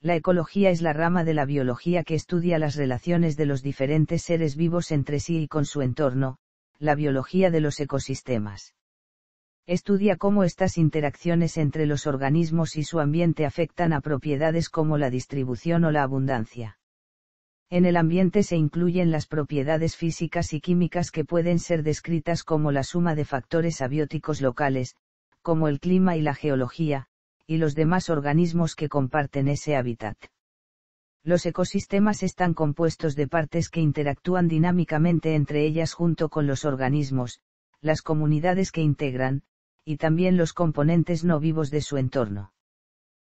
La ecología es la rama de la biología que estudia las relaciones de los diferentes seres vivos entre sí y con su entorno, la biología de los ecosistemas. Estudia cómo estas interacciones entre los organismos y su ambiente afectan a propiedades como la distribución o la abundancia. En el ambiente se incluyen las propiedades físicas y químicas que pueden ser descritas como la suma de factores abióticos locales, como el clima y la geología, y los demás organismos que comparten ese hábitat. Los ecosistemas están compuestos de partes que interactúan dinámicamente entre ellas junto con los organismos, las comunidades que integran, y también los componentes no vivos de su entorno.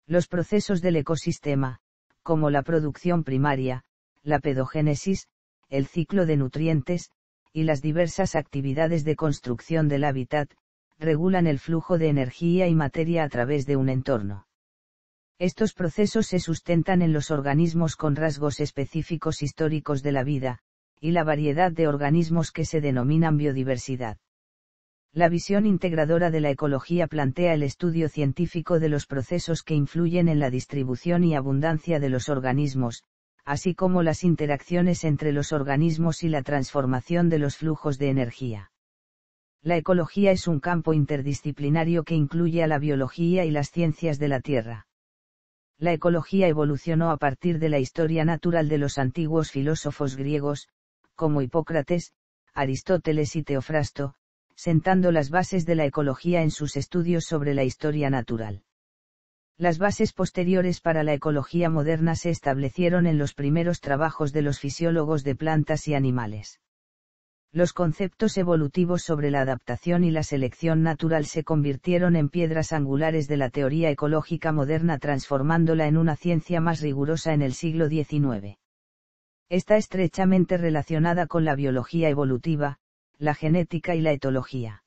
Los procesos del ecosistema, como la producción primaria, la pedogénesis, el ciclo de nutrientes, y las diversas actividades de construcción del hábitat, regulan el flujo de energía y materia a través de un entorno. Estos procesos se sustentan en los organismos con rasgos específicos históricos de la vida, y la variedad de organismos que se denominan biodiversidad. La visión integradora de la ecología plantea el estudio científico de los procesos que influyen en la distribución y abundancia de los organismos, así como las interacciones entre los organismos y la transformación de los flujos de energía. La ecología es un campo interdisciplinario que incluye a la biología y las ciencias de la Tierra. La ecología evolucionó a partir de la historia natural de los antiguos filósofos griegos, como Hipócrates, Aristóteles y Teofrasto, sentando las bases de la ecología en sus estudios sobre la historia natural. Las bases posteriores para la ecología moderna se establecieron en los primeros trabajos de los fisiólogos de plantas y animales los conceptos evolutivos sobre la adaptación y la selección natural se convirtieron en piedras angulares de la teoría ecológica moderna transformándola en una ciencia más rigurosa en el siglo XIX. Está estrechamente relacionada con la biología evolutiva, la genética y la etología.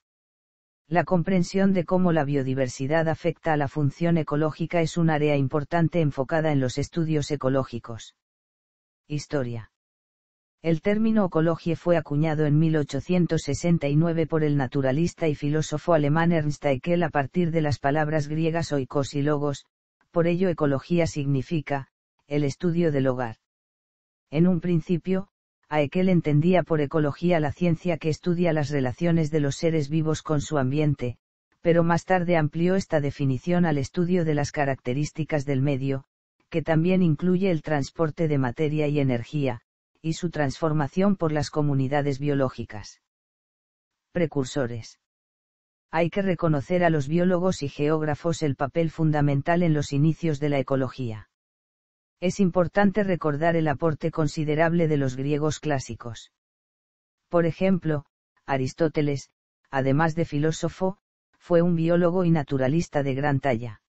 La comprensión de cómo la biodiversidad afecta a la función ecológica es un área importante enfocada en los estudios ecológicos. Historia el término ecologie fue acuñado en 1869 por el naturalista y filósofo alemán Ernst Haeckel a partir de las palabras griegas oikos y logos, por ello ecología significa, el estudio del hogar. En un principio, Haeckel entendía por ecología la ciencia que estudia las relaciones de los seres vivos con su ambiente, pero más tarde amplió esta definición al estudio de las características del medio, que también incluye el transporte de materia y energía, y su transformación por las comunidades biológicas. Precursores. Hay que reconocer a los biólogos y geógrafos el papel fundamental en los inicios de la ecología. Es importante recordar el aporte considerable de los griegos clásicos. Por ejemplo, Aristóteles, además de filósofo, fue un biólogo y naturalista de gran talla.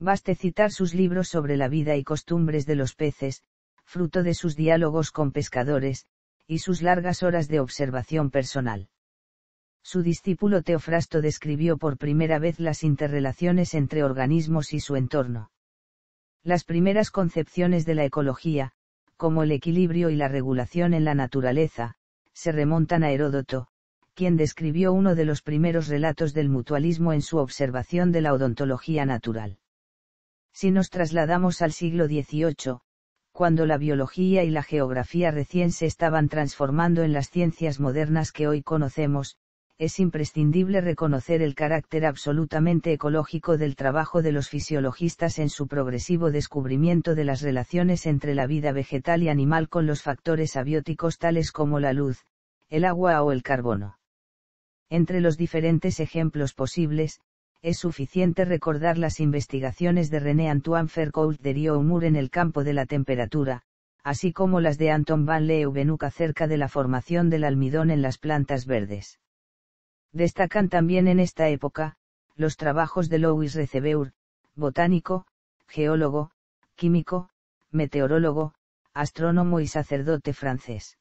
Baste citar sus libros sobre la vida y costumbres de los peces, fruto de sus diálogos con pescadores, y sus largas horas de observación personal. Su discípulo Teofrasto describió por primera vez las interrelaciones entre organismos y su entorno. Las primeras concepciones de la ecología, como el equilibrio y la regulación en la naturaleza, se remontan a Heródoto, quien describió uno de los primeros relatos del mutualismo en su observación de la odontología natural. Si nos trasladamos al siglo XVIII, cuando la biología y la geografía recién se estaban transformando en las ciencias modernas que hoy conocemos, es imprescindible reconocer el carácter absolutamente ecológico del trabajo de los fisiologistas en su progresivo descubrimiento de las relaciones entre la vida vegetal y animal con los factores abióticos tales como la luz, el agua o el carbono. Entre los diferentes ejemplos posibles, es suficiente recordar las investigaciones de René Antoine Fercoult de Réaumur en el campo de la temperatura, así como las de Anton van Leeuwenhoek acerca de la formación del almidón en las plantas verdes. Destacan también en esta época, los trabajos de Louis Receveur, botánico, geólogo, químico, meteorólogo, astrónomo y sacerdote francés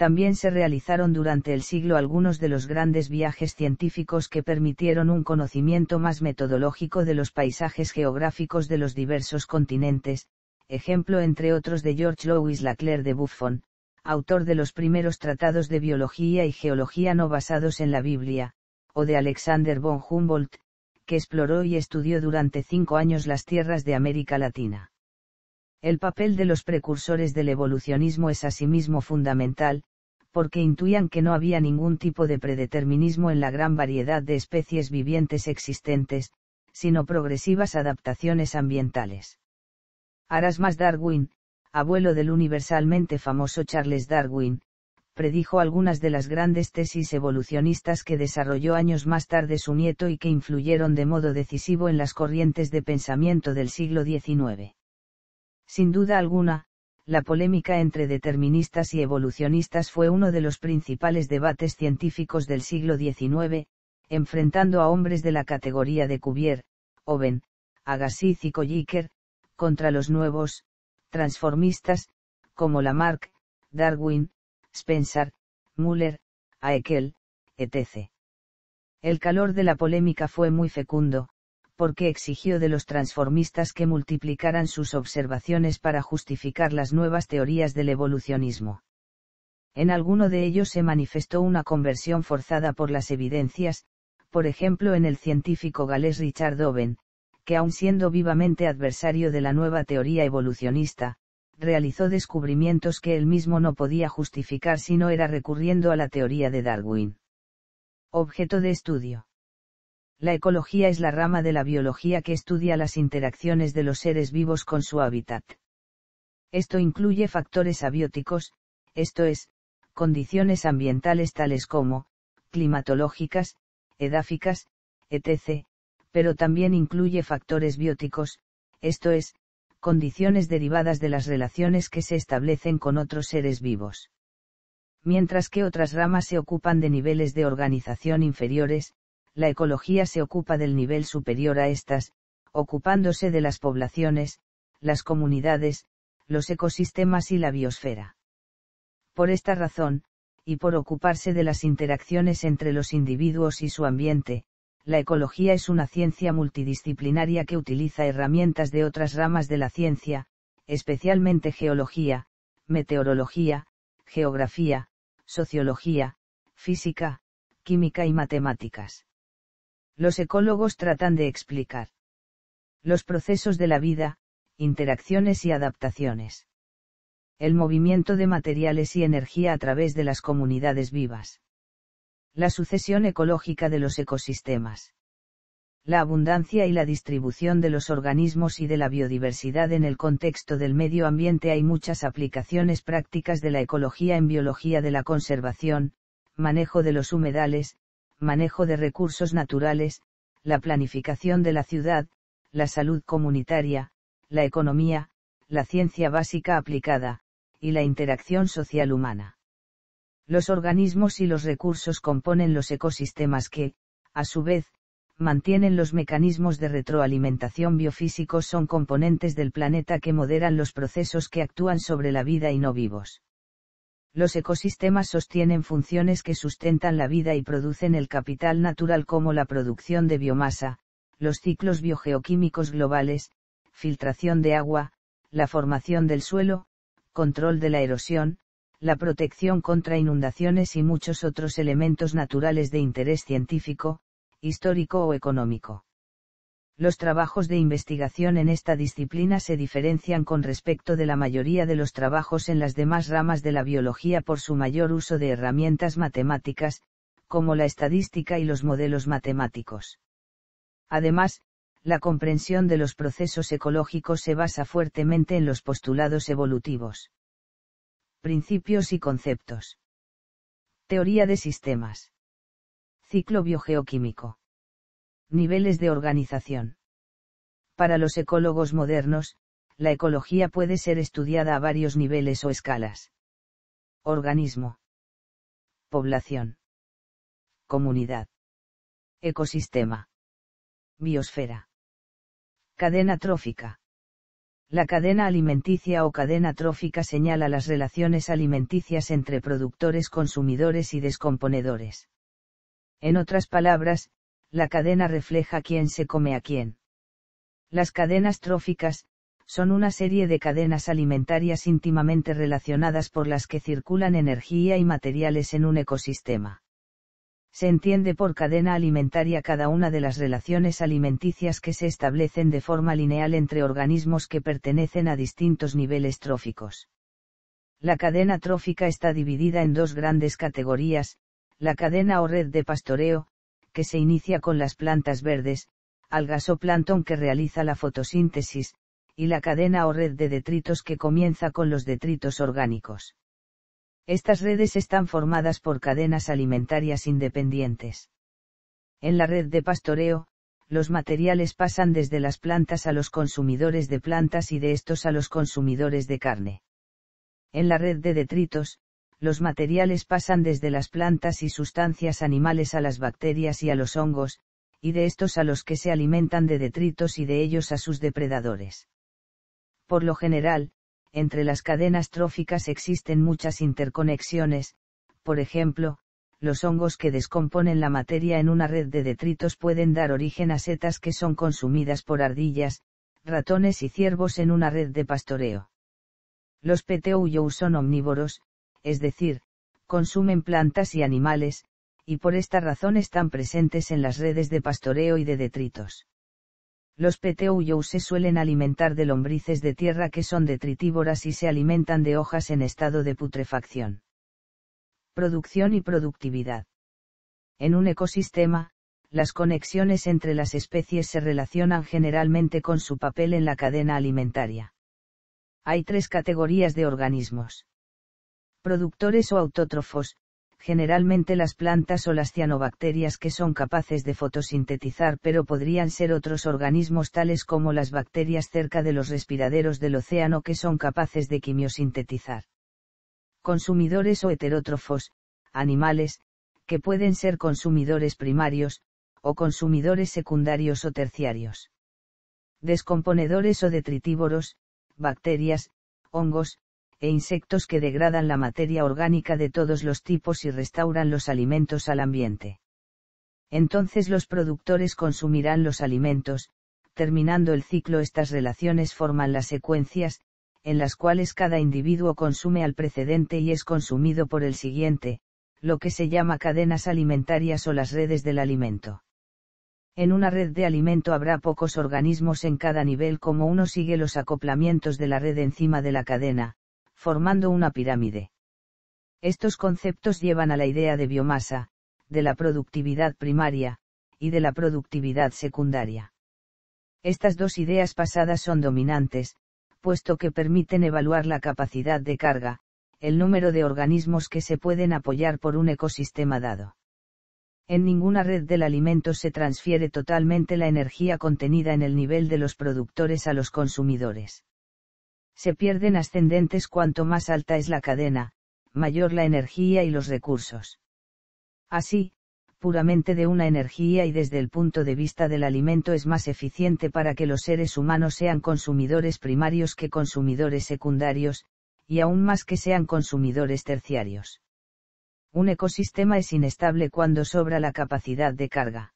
también se realizaron durante el siglo algunos de los grandes viajes científicos que permitieron un conocimiento más metodológico de los paisajes geográficos de los diversos continentes, ejemplo entre otros de George Louis Lacler de Buffon, autor de los primeros tratados de biología y geología no basados en la Biblia, o de Alexander von Humboldt, que exploró y estudió durante cinco años las tierras de América Latina. El papel de los precursores del evolucionismo es asimismo fundamental, porque intuían que no había ningún tipo de predeterminismo en la gran variedad de especies vivientes existentes, sino progresivas adaptaciones ambientales. Arasmas Darwin, abuelo del universalmente famoso Charles Darwin, predijo algunas de las grandes tesis evolucionistas que desarrolló años más tarde su nieto y que influyeron de modo decisivo en las corrientes de pensamiento del siglo XIX. Sin duda alguna, la polémica entre deterministas y evolucionistas fue uno de los principales debates científicos del siglo XIX, enfrentando a hombres de la categoría de Cuvier, Oven, Agassiz y Colliker, contra los nuevos, transformistas, como Lamarck, Darwin, Spencer, Müller, Aekel, etc. El calor de la polémica fue muy fecundo, porque exigió de los transformistas que multiplicaran sus observaciones para justificar las nuevas teorías del evolucionismo. En alguno de ellos se manifestó una conversión forzada por las evidencias, por ejemplo en el científico galés Richard Owen, que aun siendo vivamente adversario de la nueva teoría evolucionista, realizó descubrimientos que él mismo no podía justificar si no era recurriendo a la teoría de Darwin. Objeto de estudio. La ecología es la rama de la biología que estudia las interacciones de los seres vivos con su hábitat. Esto incluye factores abióticos, esto es, condiciones ambientales tales como, climatológicas, edáficas, etc., pero también incluye factores bióticos, esto es, condiciones derivadas de las relaciones que se establecen con otros seres vivos. Mientras que otras ramas se ocupan de niveles de organización inferiores, la ecología se ocupa del nivel superior a estas, ocupándose de las poblaciones, las comunidades, los ecosistemas y la biosfera. Por esta razón, y por ocuparse de las interacciones entre los individuos y su ambiente, la ecología es una ciencia multidisciplinaria que utiliza herramientas de otras ramas de la ciencia, especialmente geología, meteorología, geografía, sociología, física, química y matemáticas los ecólogos tratan de explicar. Los procesos de la vida, interacciones y adaptaciones. El movimiento de materiales y energía a través de las comunidades vivas. La sucesión ecológica de los ecosistemas. La abundancia y la distribución de los organismos y de la biodiversidad en el contexto del medio ambiente hay muchas aplicaciones prácticas de la ecología en biología de la conservación, manejo de los humedales, manejo de recursos naturales, la planificación de la ciudad, la salud comunitaria, la economía, la ciencia básica aplicada, y la interacción social humana. Los organismos y los recursos componen los ecosistemas que, a su vez, mantienen los mecanismos de retroalimentación biofísicos son componentes del planeta que moderan los procesos que actúan sobre la vida y no vivos los ecosistemas sostienen funciones que sustentan la vida y producen el capital natural como la producción de biomasa, los ciclos biogeoquímicos globales, filtración de agua, la formación del suelo, control de la erosión, la protección contra inundaciones y muchos otros elementos naturales de interés científico, histórico o económico los trabajos de investigación en esta disciplina se diferencian con respecto de la mayoría de los trabajos en las demás ramas de la biología por su mayor uso de herramientas matemáticas, como la estadística y los modelos matemáticos. Además, la comprensión de los procesos ecológicos se basa fuertemente en los postulados evolutivos. Principios y conceptos. Teoría de sistemas. Ciclo biogeoquímico Niveles de organización. Para los ecólogos modernos, la ecología puede ser estudiada a varios niveles o escalas. Organismo. Población. Comunidad. Ecosistema. Biosfera. Cadena trófica. La cadena alimenticia o cadena trófica señala las relaciones alimenticias entre productores, consumidores y descomponedores. En otras palabras, la cadena refleja quién se come a quién. Las cadenas tróficas, son una serie de cadenas alimentarias íntimamente relacionadas por las que circulan energía y materiales en un ecosistema. Se entiende por cadena alimentaria cada una de las relaciones alimenticias que se establecen de forma lineal entre organismos que pertenecen a distintos niveles tróficos. La cadena trófica está dividida en dos grandes categorías, la cadena o red de pastoreo, que se inicia con las plantas verdes, al gasoplancton que realiza la fotosíntesis, y la cadena o red de detritos que comienza con los detritos orgánicos. Estas redes están formadas por cadenas alimentarias independientes. En la red de pastoreo, los materiales pasan desde las plantas a los consumidores de plantas y de estos a los consumidores de carne. En la red de detritos, los materiales pasan desde las plantas y sustancias animales a las bacterias y a los hongos, y de estos a los que se alimentan de detritos y de ellos a sus depredadores. Por lo general, entre las cadenas tróficas existen muchas interconexiones, por ejemplo, los hongos que descomponen la materia en una red de detritos pueden dar origen a setas que son consumidas por ardillas, ratones y ciervos en una red de pastoreo. Los PTOU son omnívoros, es decir, consumen plantas y animales, y por esta razón están presentes en las redes de pastoreo y de detritos. Los peteuios se suelen alimentar de lombrices de tierra que son detritívoras y se alimentan de hojas en estado de putrefacción. Producción y productividad. En un ecosistema, las conexiones entre las especies se relacionan generalmente con su papel en la cadena alimentaria. Hay tres categorías de organismos productores o autótrofos, generalmente las plantas o las cianobacterias que son capaces de fotosintetizar pero podrían ser otros organismos tales como las bacterias cerca de los respiraderos del océano que son capaces de quimiosintetizar. Consumidores o heterótrofos, animales, que pueden ser consumidores primarios, o consumidores secundarios o terciarios. Descomponedores o detritívoros, bacterias, hongos, e insectos que degradan la materia orgánica de todos los tipos y restauran los alimentos al ambiente. Entonces los productores consumirán los alimentos, terminando el ciclo estas relaciones forman las secuencias, en las cuales cada individuo consume al precedente y es consumido por el siguiente, lo que se llama cadenas alimentarias o las redes del alimento. En una red de alimento habrá pocos organismos en cada nivel como uno sigue los acoplamientos de la red encima de la cadena, formando una pirámide. Estos conceptos llevan a la idea de biomasa, de la productividad primaria, y de la productividad secundaria. Estas dos ideas pasadas son dominantes, puesto que permiten evaluar la capacidad de carga, el número de organismos que se pueden apoyar por un ecosistema dado. En ninguna red del alimento se transfiere totalmente la energía contenida en el nivel de los productores a los consumidores se pierden ascendentes cuanto más alta es la cadena, mayor la energía y los recursos. Así, puramente de una energía y desde el punto de vista del alimento es más eficiente para que los seres humanos sean consumidores primarios que consumidores secundarios, y aún más que sean consumidores terciarios. Un ecosistema es inestable cuando sobra la capacidad de carga.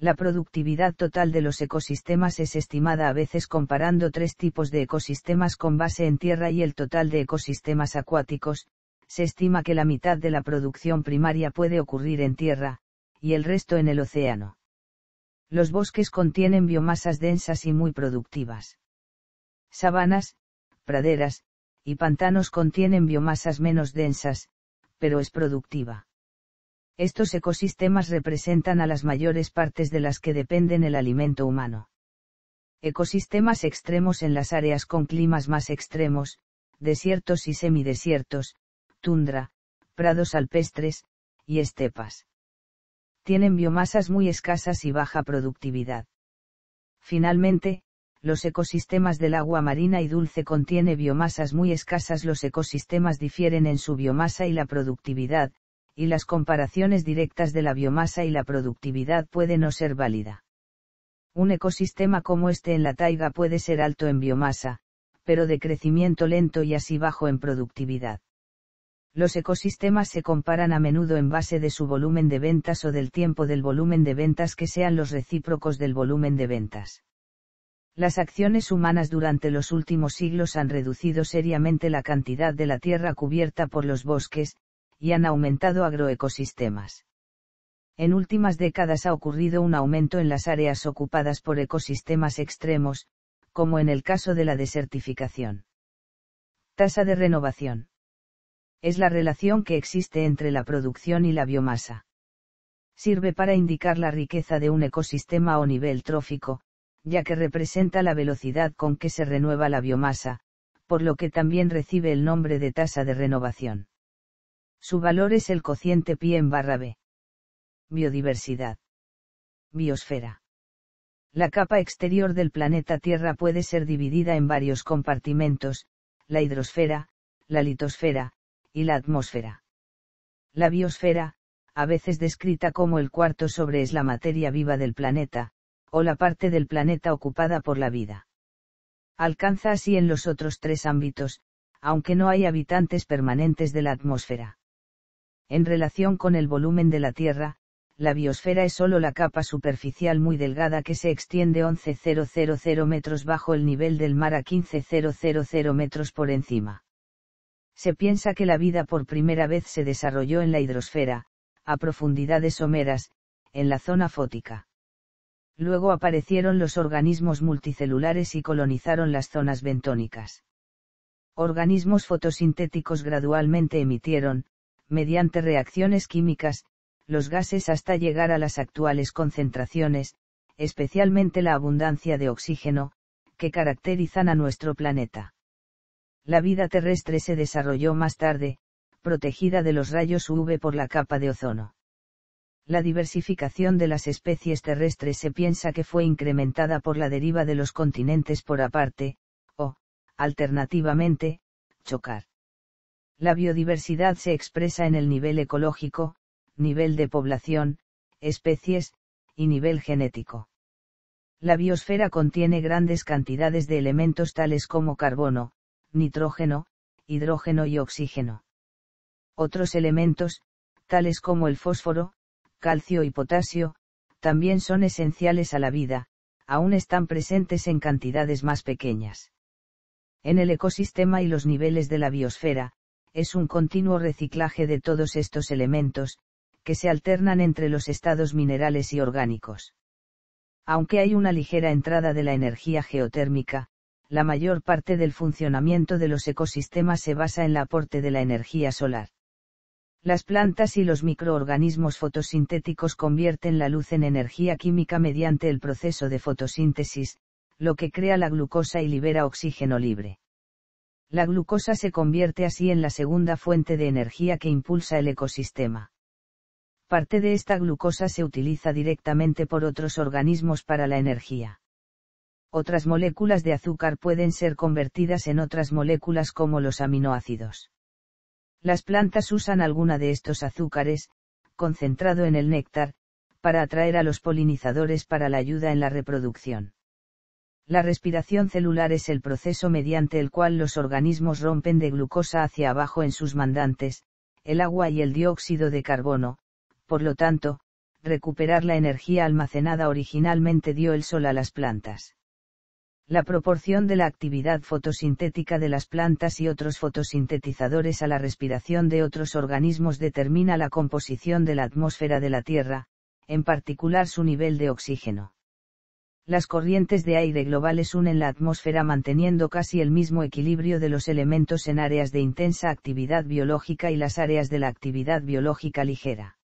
La productividad total de los ecosistemas es estimada a veces comparando tres tipos de ecosistemas con base en tierra y el total de ecosistemas acuáticos, se estima que la mitad de la producción primaria puede ocurrir en tierra, y el resto en el océano. Los bosques contienen biomasas densas y muy productivas. Sabanas, praderas, y pantanos contienen biomasas menos densas, pero es productiva. Estos ecosistemas representan a las mayores partes de las que dependen el alimento humano. Ecosistemas extremos en las áreas con climas más extremos, desiertos y semidesiertos, tundra, prados alpestres, y estepas. Tienen biomasas muy escasas y baja productividad. Finalmente, los ecosistemas del agua marina y dulce contiene biomasas muy escasas. Los ecosistemas difieren en su biomasa y la productividad, y las comparaciones directas de la biomasa y la productividad puede no ser válida. Un ecosistema como este en la taiga puede ser alto en biomasa, pero de crecimiento lento y así bajo en productividad. Los ecosistemas se comparan a menudo en base de su volumen de ventas o del tiempo del volumen de ventas que sean los recíprocos del volumen de ventas. Las acciones humanas durante los últimos siglos han reducido seriamente la cantidad de la tierra cubierta por los bosques, y han aumentado agroecosistemas. En últimas décadas ha ocurrido un aumento en las áreas ocupadas por ecosistemas extremos, como en el caso de la desertificación. Tasa de renovación. Es la relación que existe entre la producción y la biomasa. Sirve para indicar la riqueza de un ecosistema o nivel trófico, ya que representa la velocidad con que se renueva la biomasa, por lo que también recibe el nombre de tasa de renovación. Su valor es el cociente pi en barra B. Biodiversidad. Biosfera. La capa exterior del planeta Tierra puede ser dividida en varios compartimentos, la hidrosfera, la litosfera, y la atmósfera. La biosfera, a veces descrita como el cuarto sobre es la materia viva del planeta, o la parte del planeta ocupada por la vida. Alcanza así en los otros tres ámbitos, aunque no hay habitantes permanentes de la atmósfera. En relación con el volumen de la Tierra, la biosfera es solo la capa superficial muy delgada que se extiende 11.000 metros bajo el nivel del mar a 15.000 metros por encima. Se piensa que la vida por primera vez se desarrolló en la hidrosfera, a profundidades someras, en la zona fótica. Luego aparecieron los organismos multicelulares y colonizaron las zonas bentónicas. Organismos fotosintéticos gradualmente emitieron, mediante reacciones químicas, los gases hasta llegar a las actuales concentraciones, especialmente la abundancia de oxígeno, que caracterizan a nuestro planeta. La vida terrestre se desarrolló más tarde, protegida de los rayos UV por la capa de ozono. La diversificación de las especies terrestres se piensa que fue incrementada por la deriva de los continentes por aparte, o, alternativamente, chocar. La biodiversidad se expresa en el nivel ecológico, nivel de población, especies, y nivel genético. La biosfera contiene grandes cantidades de elementos tales como carbono, nitrógeno, hidrógeno y oxígeno. Otros elementos, tales como el fósforo, calcio y potasio, también son esenciales a la vida, aún están presentes en cantidades más pequeñas. En el ecosistema y los niveles de la biosfera, es un continuo reciclaje de todos estos elementos, que se alternan entre los estados minerales y orgánicos. Aunque hay una ligera entrada de la energía geotérmica, la mayor parte del funcionamiento de los ecosistemas se basa en el aporte de la energía solar. Las plantas y los microorganismos fotosintéticos convierten la luz en energía química mediante el proceso de fotosíntesis, lo que crea la glucosa y libera oxígeno libre. La glucosa se convierte así en la segunda fuente de energía que impulsa el ecosistema. Parte de esta glucosa se utiliza directamente por otros organismos para la energía. Otras moléculas de azúcar pueden ser convertidas en otras moléculas como los aminoácidos. Las plantas usan alguna de estos azúcares, concentrado en el néctar, para atraer a los polinizadores para la ayuda en la reproducción. La respiración celular es el proceso mediante el cual los organismos rompen de glucosa hacia abajo en sus mandantes, el agua y el dióxido de carbono, por lo tanto, recuperar la energía almacenada originalmente dio el sol a las plantas. La proporción de la actividad fotosintética de las plantas y otros fotosintetizadores a la respiración de otros organismos determina la composición de la atmósfera de la Tierra, en particular su nivel de oxígeno las corrientes de aire globales unen la atmósfera manteniendo casi el mismo equilibrio de los elementos en áreas de intensa actividad biológica y las áreas de la actividad biológica ligera.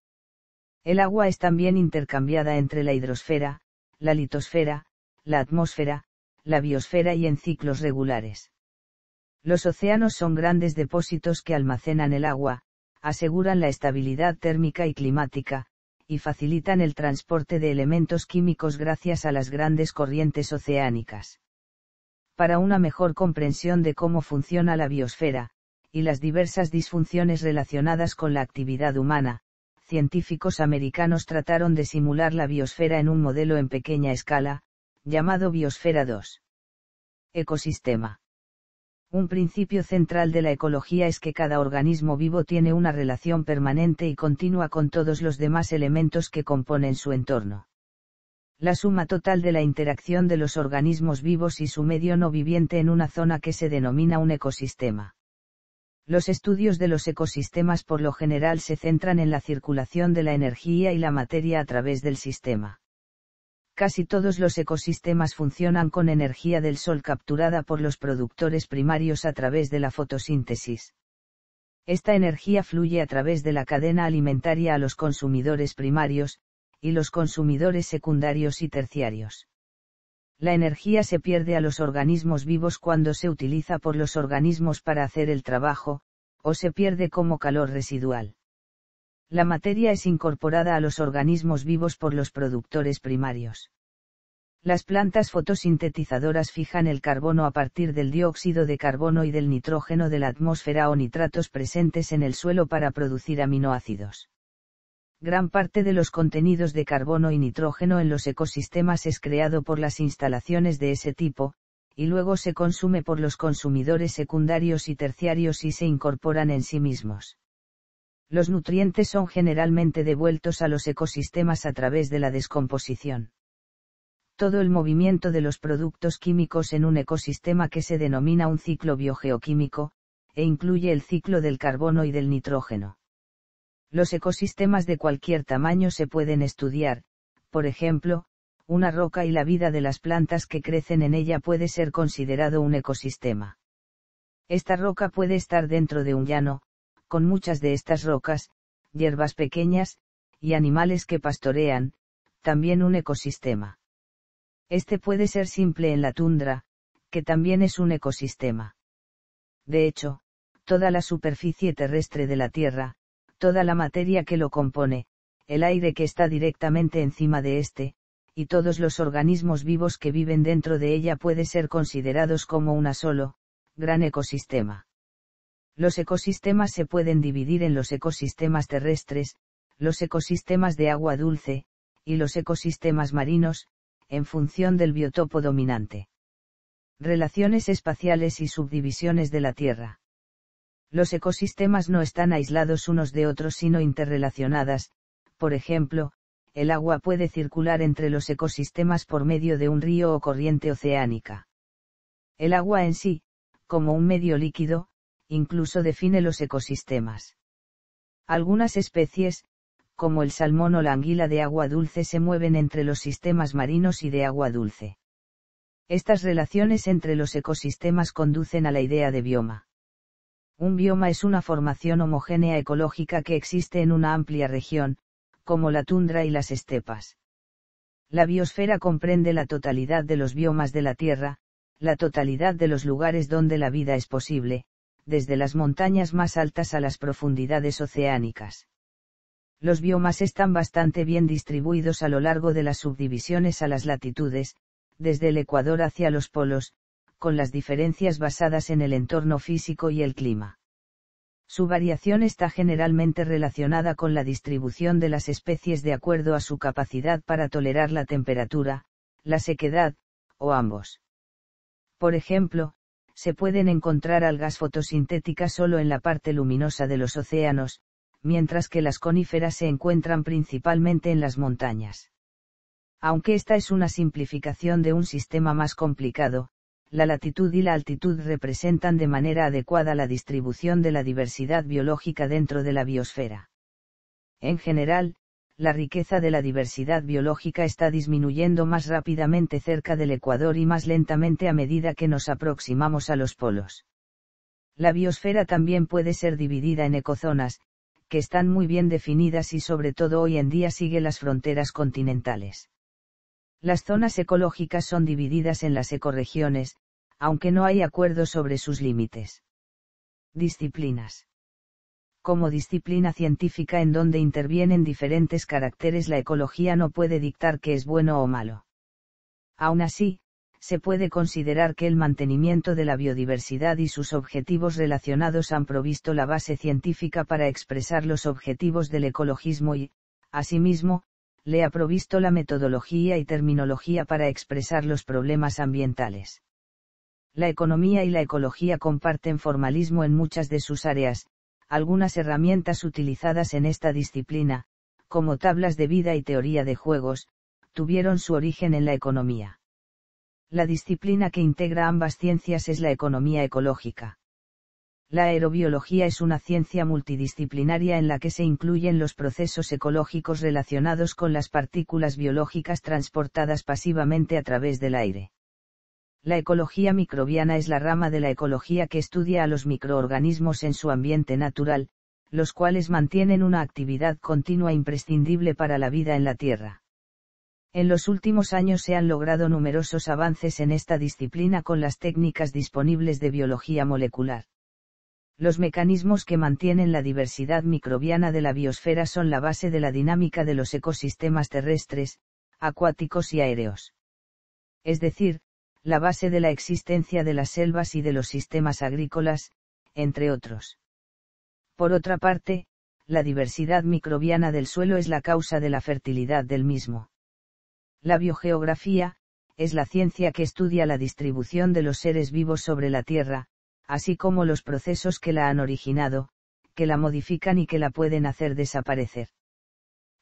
El agua es también intercambiada entre la hidrosfera, la litosfera, la atmósfera, la biosfera y en ciclos regulares. Los océanos son grandes depósitos que almacenan el agua, aseguran la estabilidad térmica y climática, y facilitan el transporte de elementos químicos gracias a las grandes corrientes oceánicas. Para una mejor comprensión de cómo funciona la biosfera, y las diversas disfunciones relacionadas con la actividad humana, científicos americanos trataron de simular la biosfera en un modelo en pequeña escala, llamado Biosfera 2. Ecosistema. Un principio central de la ecología es que cada organismo vivo tiene una relación permanente y continua con todos los demás elementos que componen su entorno. La suma total de la interacción de los organismos vivos y su medio no viviente en una zona que se denomina un ecosistema. Los estudios de los ecosistemas por lo general se centran en la circulación de la energía y la materia a través del sistema Casi todos los ecosistemas funcionan con energía del sol capturada por los productores primarios a través de la fotosíntesis. Esta energía fluye a través de la cadena alimentaria a los consumidores primarios, y los consumidores secundarios y terciarios. La energía se pierde a los organismos vivos cuando se utiliza por los organismos para hacer el trabajo, o se pierde como calor residual la materia es incorporada a los organismos vivos por los productores primarios. Las plantas fotosintetizadoras fijan el carbono a partir del dióxido de carbono y del nitrógeno de la atmósfera o nitratos presentes en el suelo para producir aminoácidos. Gran parte de los contenidos de carbono y nitrógeno en los ecosistemas es creado por las instalaciones de ese tipo, y luego se consume por los consumidores secundarios y terciarios y se incorporan en sí mismos. Los nutrientes son generalmente devueltos a los ecosistemas a través de la descomposición. Todo el movimiento de los productos químicos en un ecosistema que se denomina un ciclo biogeoquímico, e incluye el ciclo del carbono y del nitrógeno. Los ecosistemas de cualquier tamaño se pueden estudiar, por ejemplo, una roca y la vida de las plantas que crecen en ella puede ser considerado un ecosistema. Esta roca puede estar dentro de un llano, con muchas de estas rocas, hierbas pequeñas, y animales que pastorean, también un ecosistema. Este puede ser simple en la tundra, que también es un ecosistema. De hecho, toda la superficie terrestre de la Tierra, toda la materia que lo compone, el aire que está directamente encima de éste, y todos los organismos vivos que viven dentro de ella puede ser considerados como una solo, gran ecosistema. Los ecosistemas se pueden dividir en los ecosistemas terrestres, los ecosistemas de agua dulce, y los ecosistemas marinos, en función del biotopo dominante. Relaciones espaciales y subdivisiones de la Tierra. Los ecosistemas no están aislados unos de otros sino interrelacionadas, por ejemplo, el agua puede circular entre los ecosistemas por medio de un río o corriente oceánica. El agua en sí, como un medio líquido, incluso define los ecosistemas. Algunas especies, como el salmón o la anguila de agua dulce, se mueven entre los sistemas marinos y de agua dulce. Estas relaciones entre los ecosistemas conducen a la idea de bioma. Un bioma es una formación homogénea ecológica que existe en una amplia región, como la tundra y las estepas. La biosfera comprende la totalidad de los biomas de la Tierra, la totalidad de los lugares donde la vida es posible, desde las montañas más altas a las profundidades oceánicas. Los biomas están bastante bien distribuidos a lo largo de las subdivisiones a las latitudes, desde el Ecuador hacia los polos, con las diferencias basadas en el entorno físico y el clima. Su variación está generalmente relacionada con la distribución de las especies de acuerdo a su capacidad para tolerar la temperatura, la sequedad, o ambos. Por ejemplo, se pueden encontrar algas fotosintéticas solo en la parte luminosa de los océanos, mientras que las coníferas se encuentran principalmente en las montañas. Aunque esta es una simplificación de un sistema más complicado, la latitud y la altitud representan de manera adecuada la distribución de la diversidad biológica dentro de la biosfera. En general, la riqueza de la diversidad biológica está disminuyendo más rápidamente cerca del Ecuador y más lentamente a medida que nos aproximamos a los polos. La biosfera también puede ser dividida en ecozonas, que están muy bien definidas y sobre todo hoy en día sigue las fronteras continentales. Las zonas ecológicas son divididas en las ecorregiones, aunque no hay acuerdo sobre sus límites. Disciplinas como disciplina científica en donde intervienen diferentes caracteres la ecología no puede dictar qué es bueno o malo. Aún así, se puede considerar que el mantenimiento de la biodiversidad y sus objetivos relacionados han provisto la base científica para expresar los objetivos del ecologismo y, asimismo, le ha provisto la metodología y terminología para expresar los problemas ambientales. La economía y la ecología comparten formalismo en muchas de sus áreas, algunas herramientas utilizadas en esta disciplina, como tablas de vida y teoría de juegos, tuvieron su origen en la economía. La disciplina que integra ambas ciencias es la economía ecológica. La aerobiología es una ciencia multidisciplinaria en la que se incluyen los procesos ecológicos relacionados con las partículas biológicas transportadas pasivamente a través del aire. La ecología microbiana es la rama de la ecología que estudia a los microorganismos en su ambiente natural, los cuales mantienen una actividad continua imprescindible para la vida en la Tierra. En los últimos años se han logrado numerosos avances en esta disciplina con las técnicas disponibles de biología molecular. Los mecanismos que mantienen la diversidad microbiana de la biosfera son la base de la dinámica de los ecosistemas terrestres, acuáticos y aéreos. Es decir, la base de la existencia de las selvas y de los sistemas agrícolas, entre otros. Por otra parte, la diversidad microbiana del suelo es la causa de la fertilidad del mismo. La biogeografía, es la ciencia que estudia la distribución de los seres vivos sobre la Tierra, así como los procesos que la han originado, que la modifican y que la pueden hacer desaparecer.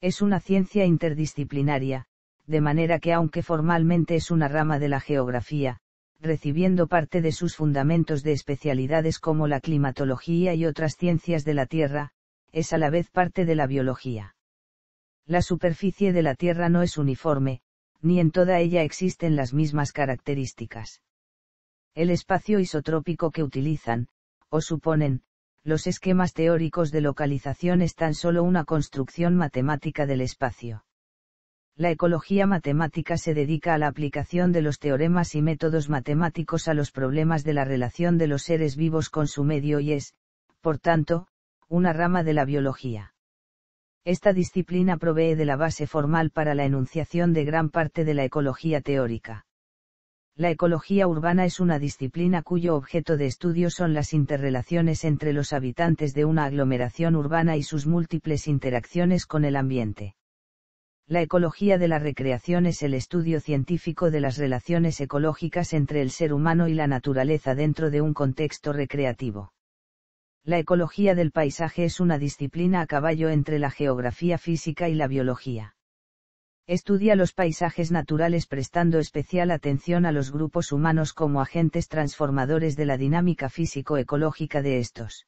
Es una ciencia interdisciplinaria, de manera que aunque formalmente es una rama de la geografía, recibiendo parte de sus fundamentos de especialidades como la climatología y otras ciencias de la Tierra, es a la vez parte de la biología. La superficie de la Tierra no es uniforme, ni en toda ella existen las mismas características. El espacio isotrópico que utilizan, o suponen, los esquemas teóricos de localización es tan solo una construcción matemática del espacio la ecología matemática se dedica a la aplicación de los teoremas y métodos matemáticos a los problemas de la relación de los seres vivos con su medio y es, por tanto, una rama de la biología. Esta disciplina provee de la base formal para la enunciación de gran parte de la ecología teórica. La ecología urbana es una disciplina cuyo objeto de estudio son las interrelaciones entre los habitantes de una aglomeración urbana y sus múltiples interacciones con el ambiente la ecología de la recreación es el estudio científico de las relaciones ecológicas entre el ser humano y la naturaleza dentro de un contexto recreativo. La ecología del paisaje es una disciplina a caballo entre la geografía física y la biología. Estudia los paisajes naturales prestando especial atención a los grupos humanos como agentes transformadores de la dinámica físico-ecológica de estos.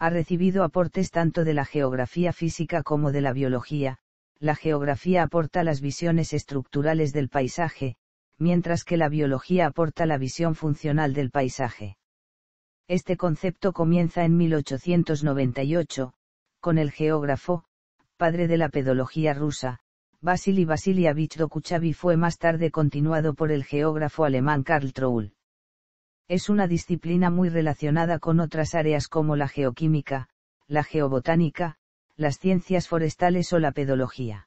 Ha recibido aportes tanto de la geografía física como de la biología, la geografía aporta las visiones estructurales del paisaje, mientras que la biología aporta la visión funcional del paisaje. Este concepto comienza en 1898, con el geógrafo, padre de la pedología rusa, Vasily Vasilievich Dokuchavi fue más tarde continuado por el geógrafo alemán Karl Troul. Es una disciplina muy relacionada con otras áreas como la geoquímica, la geobotánica, las ciencias forestales o la pedología.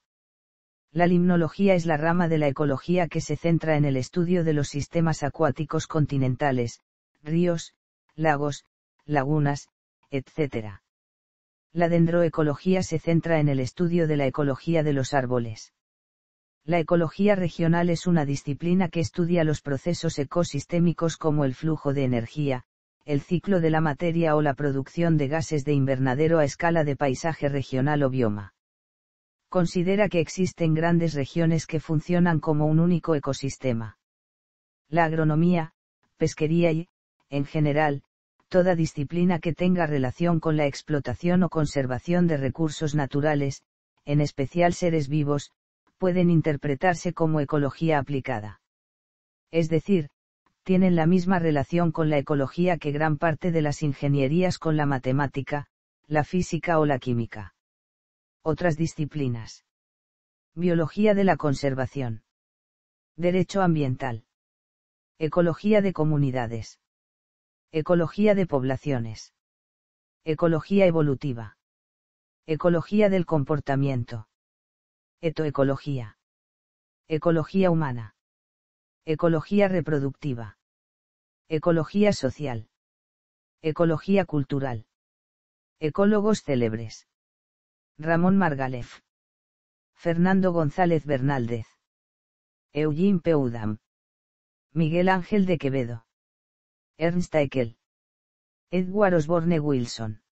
La limnología es la rama de la ecología que se centra en el estudio de los sistemas acuáticos continentales, ríos, lagos, lagunas, etc. La dendroecología se centra en el estudio de la ecología de los árboles. La ecología regional es una disciplina que estudia los procesos ecosistémicos como el flujo de energía, el ciclo de la materia o la producción de gases de invernadero a escala de paisaje regional o bioma. Considera que existen grandes regiones que funcionan como un único ecosistema. La agronomía, pesquería y, en general, toda disciplina que tenga relación con la explotación o conservación de recursos naturales, en especial seres vivos, pueden interpretarse como ecología aplicada. Es decir, tienen la misma relación con la ecología que gran parte de las ingenierías con la matemática, la física o la química. Otras disciplinas. Biología de la conservación. Derecho ambiental. Ecología de comunidades. Ecología de poblaciones. Ecología evolutiva. Ecología del comportamiento. Etoecología. Ecología humana. Ecología reproductiva. Ecología social. Ecología cultural. Ecólogos célebres. Ramón Margalef. Fernando González Bernaldez. Eugene Peudam. Miguel Ángel de Quevedo. Ernst Eichel. Edward Osborne Wilson.